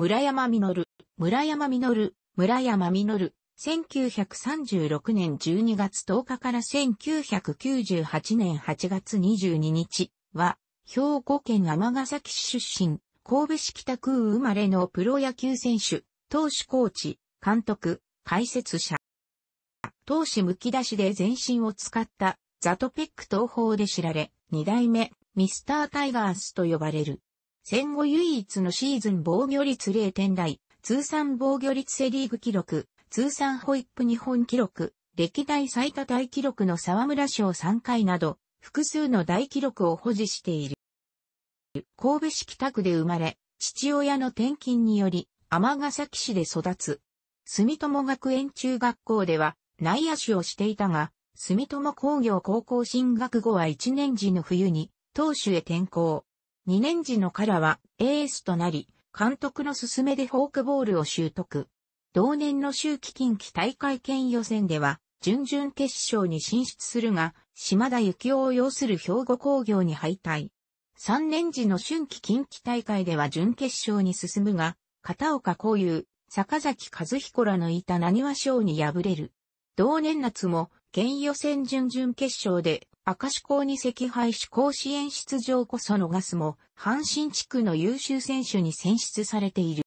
村山実、村山実、村山実、1936年12月10日から1998年8月22日は、兵庫県尼崎市出身、神戸市北区生まれのプロ野球選手、投手コーチ、監督、解説者。投手むき出しで全身を使ったザトペック投法で知られ、二代目、ミスタータイガースと呼ばれる。戦後唯一のシーズン防御率0点台、通算防御率セリーグ記録、通算ホイップ日本記録、歴代最多大記録の沢村賞3回など、複数の大記録を保持している。神戸市北区で生まれ、父親の転勤により、ヶ崎市で育つ。住友学園中学校では内野手をしていたが、住友工業高校進学後は1年時の冬に、投手へ転校。2年時のラはエースとなり、監督の勧めでフォークボールを習得。同年の秋季近畿大会県予選では、準々決勝に進出するが、島田幸雄を要する兵庫工業に敗退。3年時の春季近畿大会では準決勝に進むが、片岡幸雄、坂崎和彦らのいた何和賞に敗れる。同年夏も、県予選準々決勝で明石港に赤配し甲子園出場こそ逃すも、阪神地区の優秀選手に選出されている。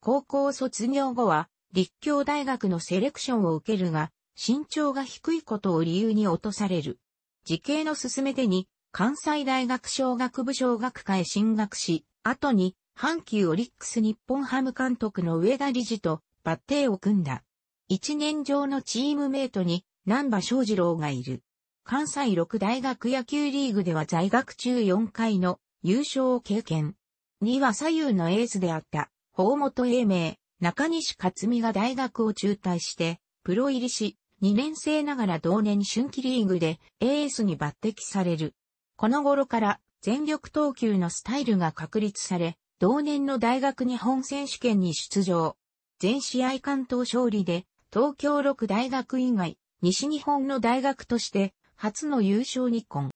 高校卒業後は、立教大学のセレクションを受けるが、身長が低いことを理由に落とされる。時系の進め手に、関西大学小学部小学科へ進学し、後に、阪急オリックス日本ハム監督の上田理事とバッテーを組んだ。一年上のチームメイトに、南波翔二郎がいる。関西六大学野球リーグでは在学中4回の優勝を経験。2は左右のエースであった、法本英明、中西勝美が大学を中退して、プロ入りし、2年生ながら同年春季リーグでエースに抜擢される。この頃から全力投球のスタイルが確立され、同年の大学日本選手権に出場。全試合関東勝利で、東京六大学以外、西日本の大学として初の優勝日本。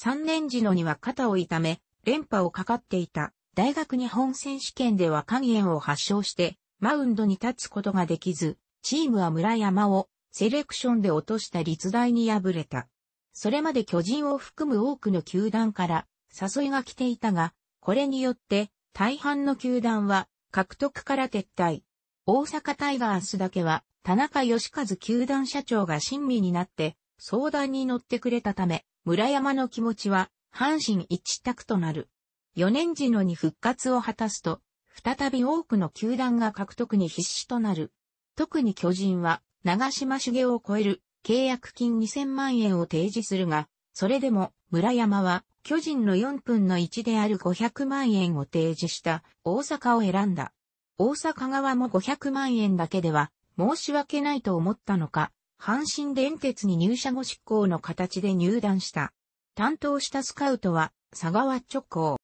3年時のには肩を痛め、連覇をかかっていた大学日本選手権では肝炎を発症して、マウンドに立つことができず、チームは村山をセレクションで落とした立大に敗れた。それまで巨人を含む多くの球団から誘いが来ていたが、これによって大半の球団は獲得から撤退。大阪タイガースだけは田中義和球団社長が親身になって相談に乗ってくれたため、村山の気持ちは阪神一択となる。4年時のに復活を果たすと、再び多くの球団が獲得に必死となる。特に巨人は、長島茂雄を超える契約金2000万円を提示するが、それでも村山は巨人の4分の1である500万円を提示した大阪を選んだ。大阪側も500万円だけでは申し訳ないと思ったのか、阪神電鉄に入社後執行の形で入団した。担当したスカウトは、佐川直行。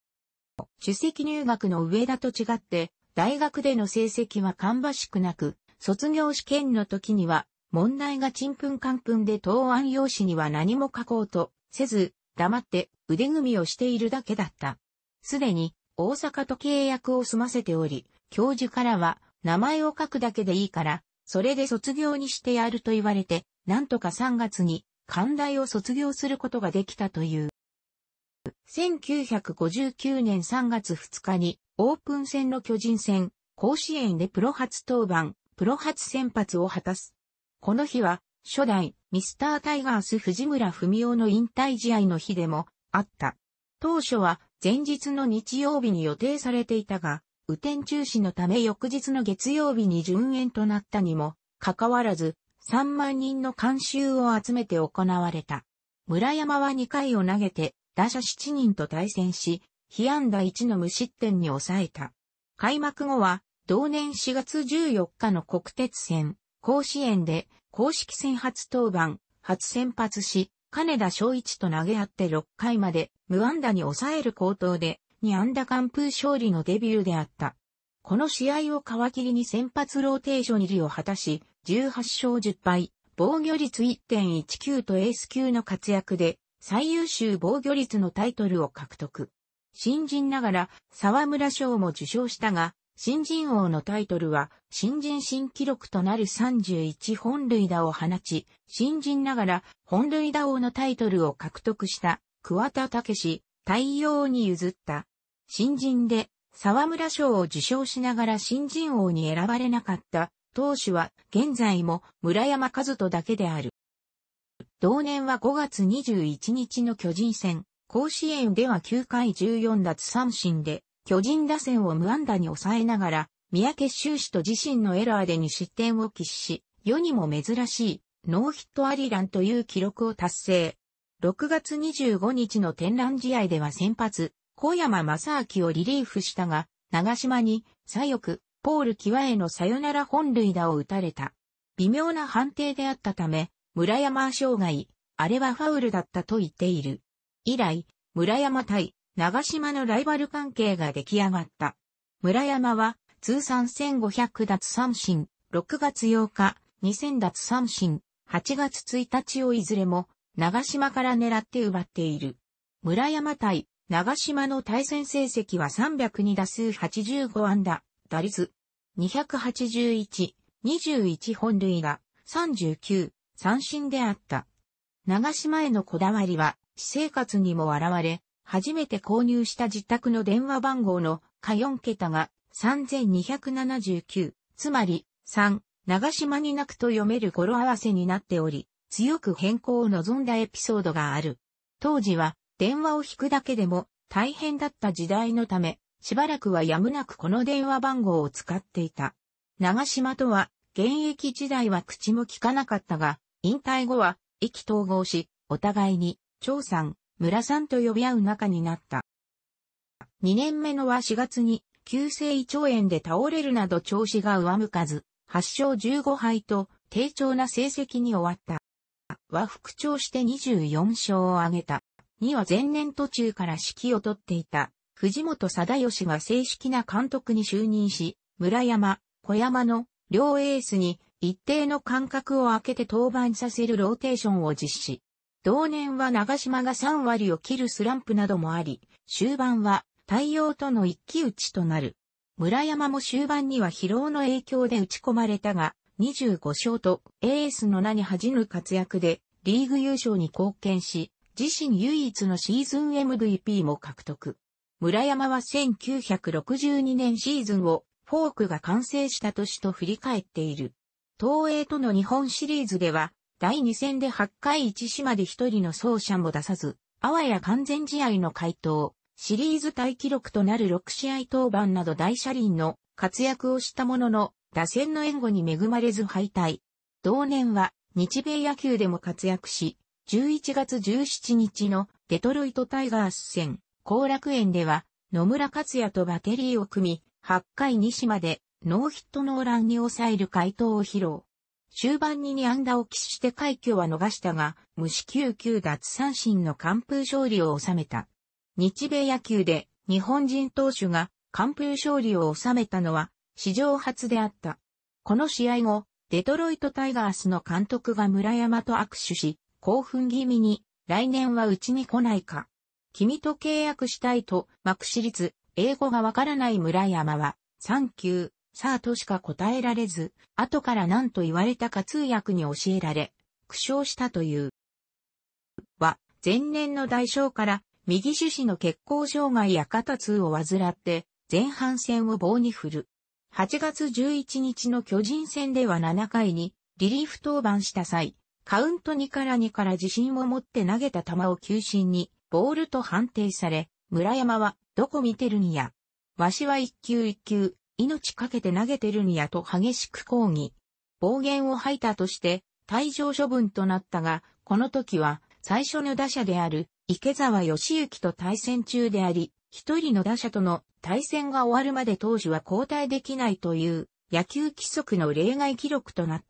主席入学の上田と違って、大学での成績は芳しくなく、卒業試験の時には、問題がちんぷんかんぷんで答案用紙には何も書こうとせず、黙って腕組みをしているだけだった。すでに、大阪と契約を済ませており、教授からは、名前を書くだけでいいから、それで卒業にしてやると言われて、なんとか3月に、寛大を卒業することができたという。1959年3月2日に、オープン戦の巨人戦、甲子園でプロ初登板、プロ初先発を果たす。この日は、初代、ミスタータイガース藤村文夫の引退試合の日でも、あった。当初は、前日の日曜日に予定されていたが、雨天中止のため翌日の月曜日に順延となったにも、かかわらず、3万人の観衆を集めて行われた。村山は2回を投げて、打者7人と対戦し、被安打1の無失点に抑えた。開幕後は、同年4月14日の国鉄戦、甲子園で、公式戦初登板、初先発し、金田正一と投げ合って6回まで無安打に抑える高投でに安打完封勝利のデビューであった。この試合を皮切りに先発ローテーション入りを果たし、18勝10敗、防御率1.19とエース級の活躍で、最優秀防御率のタイトルを獲得。新人ながら沢村賞も受賞したが、新人王のタイトルは新人新記録となる31本塁打を放ち、新人ながら本塁打王のタイトルを獲得した桑田武史、対応に譲った。新人で沢村賞を受賞しながら新人王に選ばれなかった当主は現在も村山和人だけである。同年は5月21日の巨人戦、甲子園では9回14奪三振で巨人打線を無安打に抑えながら三宅修士と自身のエラーで2失点を喫し、世にも珍しいノーヒットアリランという記録を達成。6月25日の展覧試合では先発、小山正明をリリーフしたが、長島に左翼、ポール際へのサヨナラ本塁打を打たれた。微妙な判定であったため、村山は生涯、あれはファウルだったと言っている。以来、村山対長島のライバル関係が出来上がった。村山は通算1500奪三振、6月8日、2000奪三振、8月1日をいずれも長島から狙って奪っている。村山対長島の対戦成績は302打数85安打、打率281、21本塁が39、三振であった。長島へのこだわりは、私生活にも現れ、初めて購入した自宅の電話番号の下4桁が3279、つまり3、長島になくと読める語呂合わせになっており、強く変更を望んだエピソードがある。当時は電話を引くだけでも大変だった時代のため、しばらくはやむなくこの電話番号を使っていた。長島とは、現役時代は口も聞かなかったが、引退後は意気統合し、お互いに、長さん、村さんと呼び合う仲になった。2年目のは4月に、急性胃腸炎で倒れるなど調子が上向かず、8勝15敗と低調な成績に終わった。は復調して24勝を挙げた。2は前年途中から指揮を取っていた、藤本貞義が正式な監督に就任し、村山、小山の両エースに一定の間隔を空けて登板させるローテーションを実施。同年は長島が3割を切るスランプなどもあり、終盤は対応との一騎打ちとなる。村山も終盤には疲労の影響で打ち込まれたが、25勝とエースの名に恥じぬ活躍でリーグ優勝に貢献し、自身唯一のシーズン MVP も獲得。村山は1962年シーズンをフォークが完成した年と振り返っている。東映との日本シリーズでは、第2戦で8回1死まで1人の走者も出さず、あわや完全試合の回答、シリーズ大記録となる6試合登板など大車輪の活躍をしたものの、打線の援護に恵まれず敗退。同年は日米野球でも活躍し、11月17日のデトロイトタイガース戦、後楽園では野村克也とバテリーを組み、8回西までノーヒットノーランに抑える回答を披露。終盤に2安打を喫して快挙は逃したが、無四球9奪三振の完封勝利を収めた。日米野球で日本人投手が完封勝利を収めたのは史上初であった。この試合後、デトロイトタイガースの監督が村山と握手し、興奮気味に、来年はうちに来ないか。君と契約したいと、幕ク立、英語がわからない村山は、サンキュー、さあとしか答えられず、後から何と言われたか通訳に教えられ、苦笑したという。は、前年の代償から、右手指の血行障害や肩痛を患って、前半戦を棒に振る。8月11日の巨人戦では7回にリリーフ登板した際、カウント2から2から自信を持って投げた球を球審にボールと判定され、村山はどこ見てるんや。わしは一球一球、命かけて投げてるんやと激しく抗議。暴言を吐いたとして退場処分となったが、この時は最初の打者である池沢義行と対戦中であり、一人の打者との対戦が終わるまで投手は交代できないという野球規則の例外記録となっ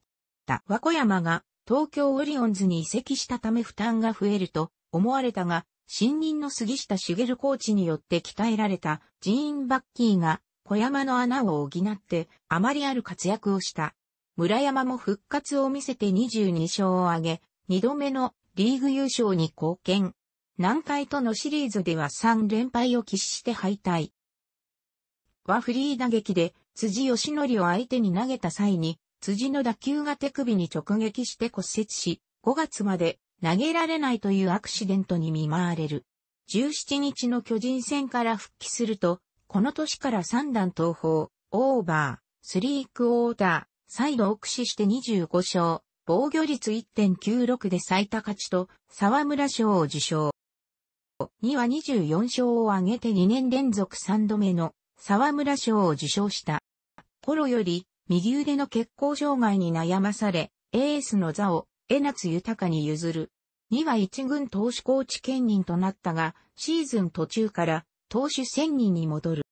た。和小山が東京オリオンズに移籍したため負担が増えると思われたが、新任の杉下茂コーチによって鍛えられたジーン・バッキーが小山の穴を補ってあまりある活躍をした。村山も復活を見せて22勝を挙げ、2度目のリーグ優勝に貢献。南海とのシリーズでは3連敗を喫して敗退。はフリー打撃で辻義則を相手に投げた際に、辻の打球が手首に直撃して骨折し、5月まで投げられないというアクシデントに見舞われる。17日の巨人戦から復帰すると、この年から3段投法、オーバー、スリークオーダー、サイドを駆使して25勝、防御率1.96で最多勝ちと、沢村賞を受賞。2は24勝を挙げて2年連続3度目の沢村賞を受賞した。頃より右腕の血行障害に悩まされ、エースの座を江夏豊に譲る。2は一軍投手コーチ兼任となったが、シーズン途中から投手1000人に戻る。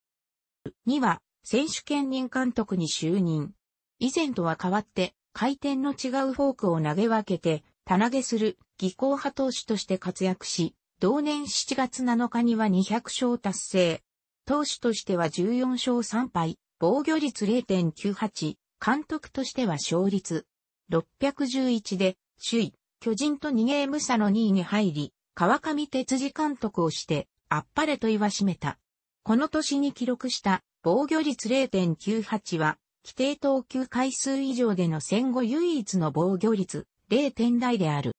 2は選手兼任監督に就任。以前とは変わって、回転の違うフォークを投げ分けて、棚上げする技巧派投手として活躍し、同年7月7日には200勝達成。投手としては14勝3敗、防御率0.98、監督としては勝率611で、首位、巨人と2ゲーム差の2位に入り、川上哲司監督をして、あっぱれと言わしめた。この年に記録した防御率0.98は、規定投球回数以上での戦後唯一の防御率0点台である。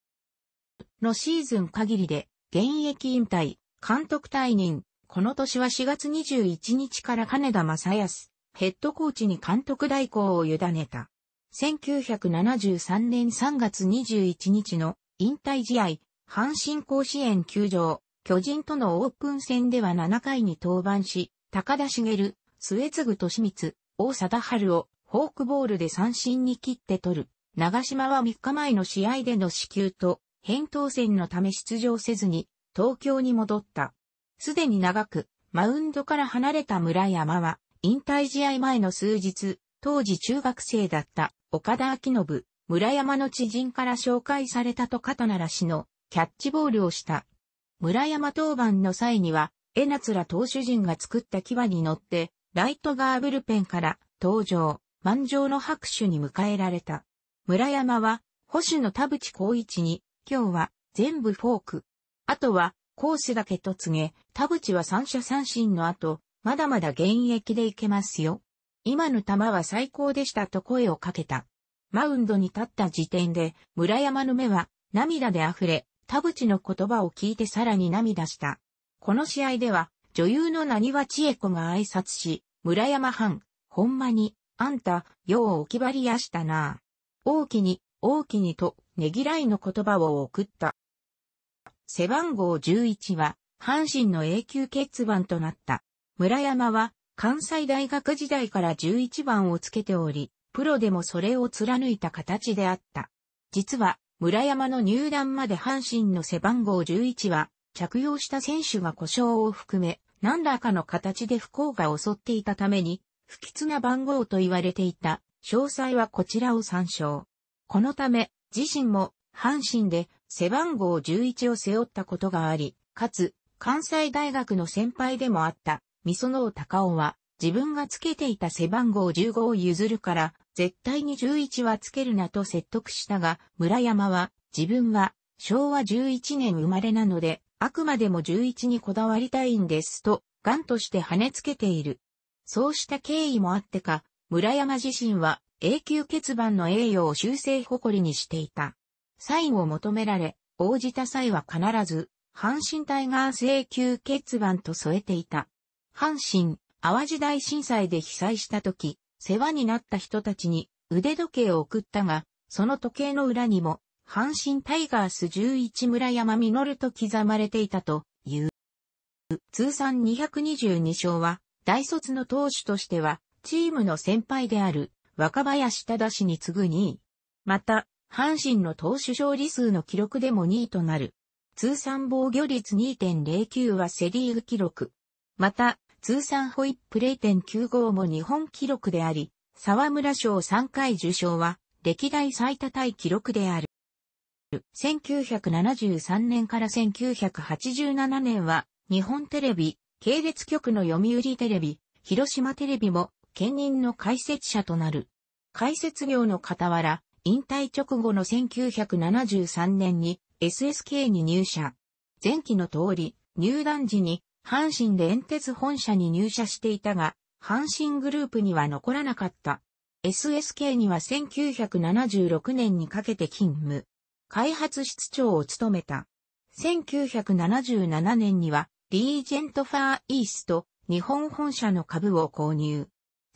のシーズン限りで現役引退、監督退任、この年は4月21日から金田正康、ヘッドコーチに監督代行を委ねた。1973年3月21日の引退試合、阪神甲子園球場、巨人とのオープン戦では7回に登板し、高田茂、末継利光、大貞春をフォークボールで三振に切って取る。長島は3日前の試合での死球と返答戦のため出場せずに、東京に戻った。すでに長く、マウンドから離れた村山は、引退試合前の数日、当時中学生だった岡田明信、村山の知人から紹介されたと肩ならしのキャッチボールをした。村山当番の際には、江夏ら投手陣が作った牙に乗って、ライトガーブルペンから登場、満場の拍手に迎えられた。村山は、保守の田淵光一に今日は全部フォーク。あとは、コースだけと告げ、田淵は三者三振の後、まだまだ現役でいけますよ。今の球は最高でしたと声をかけた。マウンドに立った時点で、村山の目は涙で溢れ、田淵の言葉を聞いてさらに涙した。この試合では、女優の何は千恵子が挨拶し、村山藩、ほんまに、あんた、よう置き張りやしたな。大きに、大きにとねぎらいの言葉を送った。背番号11は、阪神の永久欠番となった。村山は、関西大学時代から11番をつけており、プロでもそれを貫いた形であった。実は、村山の入団まで阪神の背番号11は、着用した選手が故障を含め、何らかの形で不幸が襲っていたために、不吉な番号と言われていた。詳細はこちらを参照。このため、自身も阪神で背番号11を背負ったことがあり、かつ関西大学の先輩でもあった美園高尾は自分がつけていた背番号15を譲るから絶対に11はつけるなと説得したが村山は自分は昭和11年生まれなのであくまでも11にこだわりたいんですと、ガンとして跳ねつけている。そうした経緯もあってか、村山自身は永久欠番の栄誉を修正誇りにしていた。サインを求められ、応じた際は必ず、阪神タイガース永久欠番と添えていた。阪神、淡路大震災で被災した時、世話になった人たちに腕時計を送ったが、その時計の裏にも、阪神タイガース11村山実と刻まれていたという。通算222勝は、大卒の投手としては、チームの先輩である若林忠に次ぐ2位。また、阪神の投手勝利数の記録でも2位となる。通算防御率2.09はセリーグ記録。また、通算ホイップ0.95も日本記録であり、沢村賞3回受賞は、歴代最多タイ記録である。1973年から1987年は、日本テレビ、系列局の読売テレビ、広島テレビも兼任の解説者となる。解説業の傍ら、引退直後の1973年に SSK に入社。前期の通り、入団時に阪神電鉄本社に入社していたが、阪神グループには残らなかった。SSK には1976年にかけて勤務。開発室長を務めた。1977年には、リージェントファーイースト日本本社の株を購入。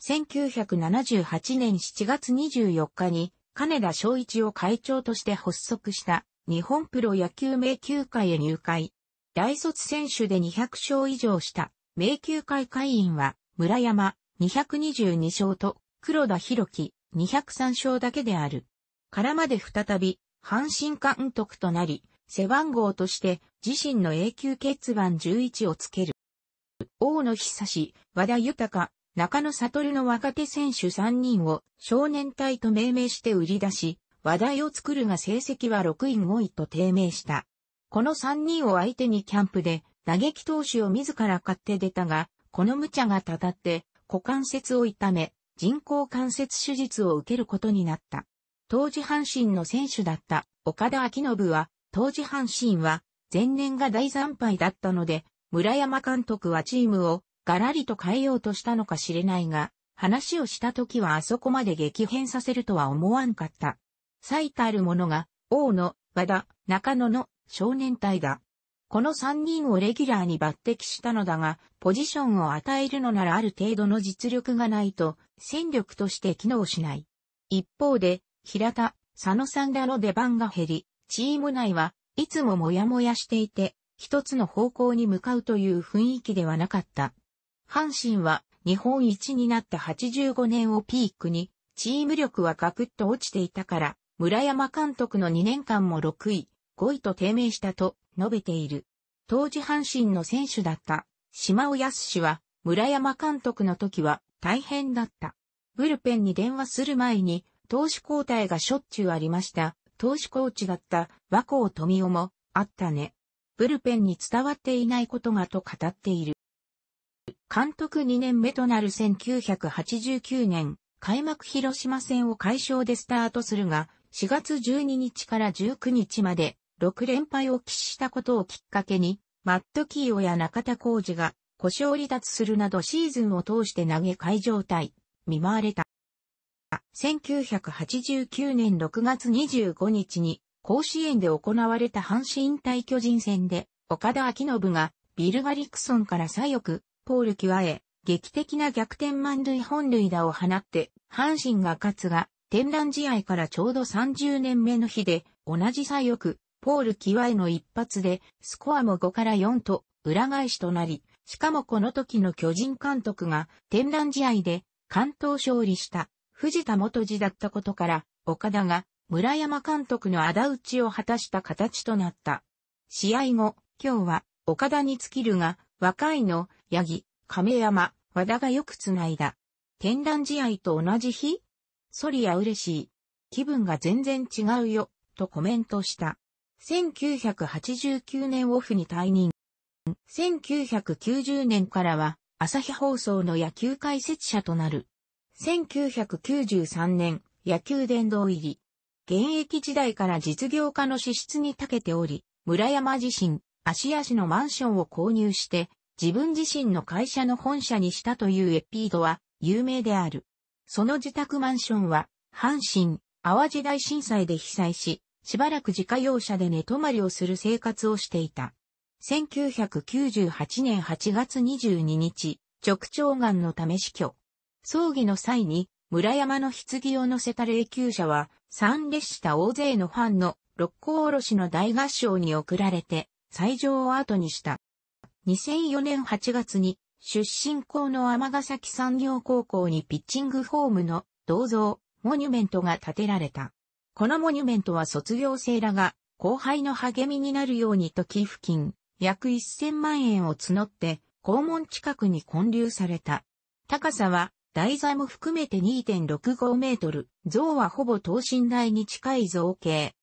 1978年7月24日に、金田昭一を会長として発足した日本プロ野球名球会へ入会。大卒選手で200勝以上した名球会会員は村山222勝と黒田博樹203勝だけである。からまで再び阪神監督となり、背番号として自身の永久欠番11をつける。大野久志、和田豊、中野悟の若手選手3人を少年隊と命名して売り出し、話題を作るが成績は6位5位と低迷した。この3人を相手にキャンプで打撃投手を自ら買って出たが、この無茶がたたって股関節を痛め、人工関節手術を受けることになった。当時阪神の選手だった岡田昭信は、当時阪神は前年が大惨敗だったので、村山監督はチームをガラリと変えようとしたのか知れないが、話をした時はあそこまで激変させるとは思わんかった。最たるものが、王の、和田、中野の少年隊だ。この三人をレギュラーに抜擢したのだが、ポジションを与えるのならある程度の実力がないと、戦力として機能しない。一方で、平田、佐野さんらの出番が減り、チーム内はいつもモヤモヤしていて、一つの方向に向かうという雰囲気ではなかった。阪神は日本一になった85年をピークに、チーム力はガクッと落ちていたから、村山監督の2年間も6位、5位と低迷したと述べている。当時阪神の選手だった島尾康氏は村山監督の時は大変だった。ブルペンに電話する前に投手交代がしょっちゅうありました。投手コーチだった和光富夫もあったね。ブルペンに伝わっていないことがと語っている。監督2年目となる1989年、開幕広島戦を解消でスタートするが、4月12日から19日まで6連敗を喫したことをきっかけに、マット・キーオや中田浩二が故障離脱するなどシーズンを通して投げ替え状態、見舞われた。1989年6月25日に甲子園で行われた阪神対巨人戦で岡田昭信がビル・ガリクソンから左翼ポール・キワへ、劇的な逆転満塁本塁打を放って、阪神が勝つが、天覧試合からちょうど30年目の日で、同じ左翼、ポール・キワへの一発で、スコアも5から4と、裏返しとなり、しかもこの時の巨人監督が、天覧試合で、関東勝利した、藤田元次だったことから、岡田が、村山監督の仇討ちを果たした形となった。試合後、今日は、岡田に尽きるが、若いの、八木、亀山、和田がよくつないだ。天覧試合と同じ日ソリア嬉しい。気分が全然違うよ、とコメントした。1989年オフに退任。1990年からは、朝日放送の野球解説者となる。1993年、野球殿堂入り。現役時代から実業家の資質に長けており、村山自身、足足のマンションを購入して、自分自身の会社の本社にしたというエピードは有名である。その自宅マンションは、阪神、淡路大震災で被災し、しばらく自家用車で寝泊まりをする生活をしていた。1998年8月22日、直腸がんのため死去。葬儀の際に、村山の棺を乗せた霊柩車は、参列した大勢のファンの六甲おろしの大合唱に送られて、斎場を後にした。2004年8月に出身校の尼崎産業高校にピッチングフォームの銅像、モニュメントが建てられた。このモニュメントは卒業生らが後輩の励みになるようにと寄付金約1000万円を募って校門近くに建立された。高さは台座も含めて2.65メートル、像はほぼ等身大に近い造形。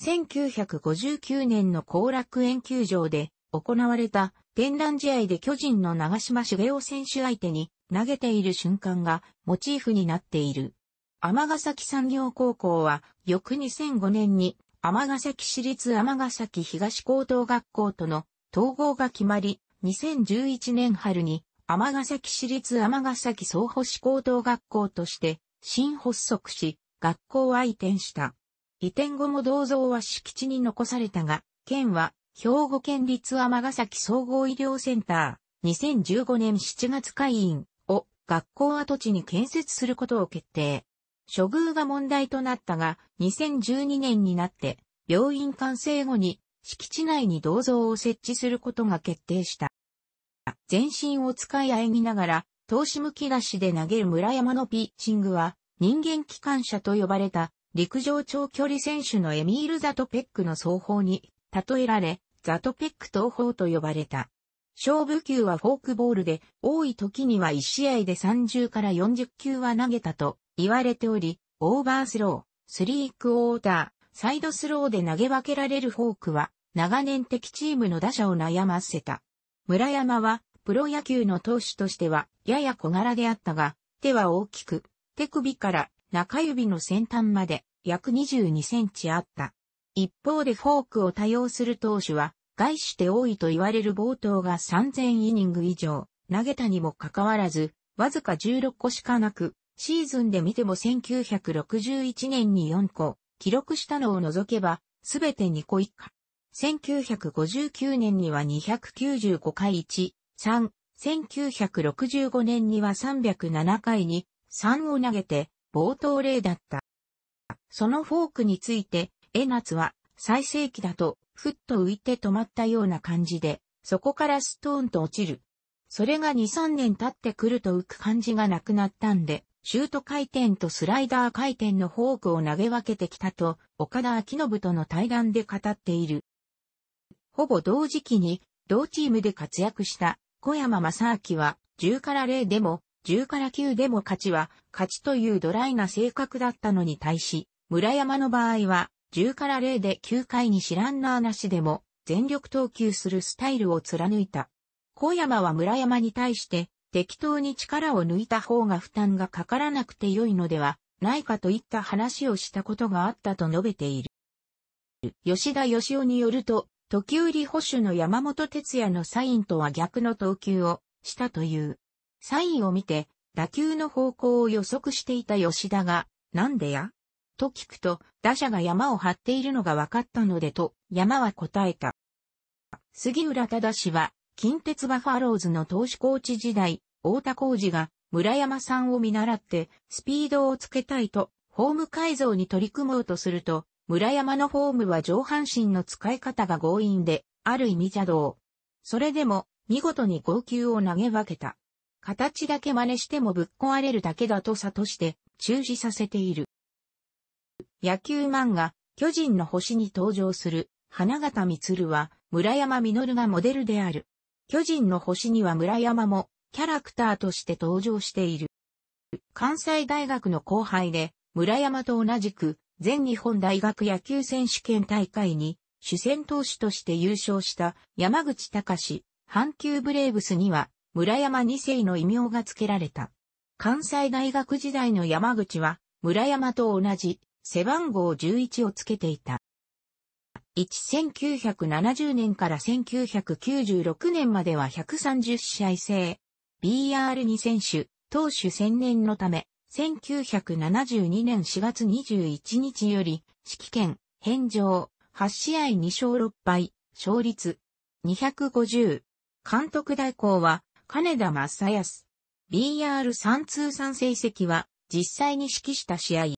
1959年の後楽園球場で行われた展覧試合で巨人の長島茂雄選手相手に投げている瞬間がモチーフになっている。尼崎産業高校は翌2005年に尼崎市立尼崎東高等学校との統合が決まり、2011年春に尼崎市立尼崎総保市高等学校として新発足し、学校は移転した。移転後も銅像は敷地に残されたが、県は兵庫県立尼崎総合医療センター、2015年7月会員を学校跡地に建設することを決定。処遇が問題となったが、2012年になって、病院完成後に、敷地内に銅像を設置することが決定した。全身を使い合いながら、投資向き出しで投げる村山のピッチングは、人間機関車と呼ばれた、陸上長距離選手のエミール・ザトペックの双方に、例えられ、ザトペック東方と呼ばれた。勝負球はフォークボールで、多い時には1試合で30から40球は投げたと言われており、オーバースロー、スリークオーダー、サイドスローで投げ分けられるフォークは、長年敵チームの打者を悩ませた。村山は、プロ野球の投手としては、やや小柄であったが、手は大きく、手首から中指の先端まで約22センチあった。一方でフォークを多用する投手は、外して多いと言われる冒頭が3000イニング以上、投げたにもかかわらず、わずか16個しかなく、シーズンで見ても1961年に4個、記録したのを除けば、すべて2個以下。1959年には295回1、3、1965年には307回に3を投げて、冒頭例だった。そのフォークについて、江夏は最盛期だと、ふっと浮いて止まったような感じで、そこからストーンと落ちる。それが2、3年経ってくると浮く感じがなくなったんで、シュート回転とスライダー回転のフォークを投げ分けてきたと、岡田明信との対談で語っている。ほぼ同時期に、同チームで活躍した小山正明は、10から0でも、10から9でも勝ちは、勝ちというドライな性格だったのに対し、村山の場合は、10から0で9回に知らんな話でも全力投球するスタイルを貫いた。小山は村山に対して適当に力を抜いた方が負担がかからなくて良いのではないかといった話をしたことがあったと述べている。吉田義雄によると、時売保守の山本哲也のサインとは逆の投球をしたという。サインを見て、打球の方向を予測していた吉田が、なんでやと聞くと、打者が山を張っているのが分かったのでと、山は答えた。杉浦忠氏は、近鉄バファローズの投手コーチ時代、大田浩二が村山さんを見習って、スピードをつけたいと、フォーム改造に取り組もうとすると、村山のフォームは上半身の使い方が強引で、ある意味邪道。それでも、見事に号泣を投げ分けた。形だけ真似してもぶっ壊れるだけだと悟して、中止させている。野球漫画、巨人の星に登場する、花形光は、村山実がモデルである。巨人の星には村山も、キャラクターとして登場している。関西大学の後輩で、村山と同じく、全日本大学野球選手権大会に、主戦投手として優勝した山口隆、阪急ブレーブスには、村山二世の異名が付けられた。関西大学時代の山口は、村山と同じ、背番号11をつけていた。1970年から1996年までは130試合制。BR2 選手、投手専念のため、1972年4月21日より、指揮権、返上、8試合2勝6敗、勝率、250。監督代行は、金田正康。BR3 通算成績は、実際に指揮した試合、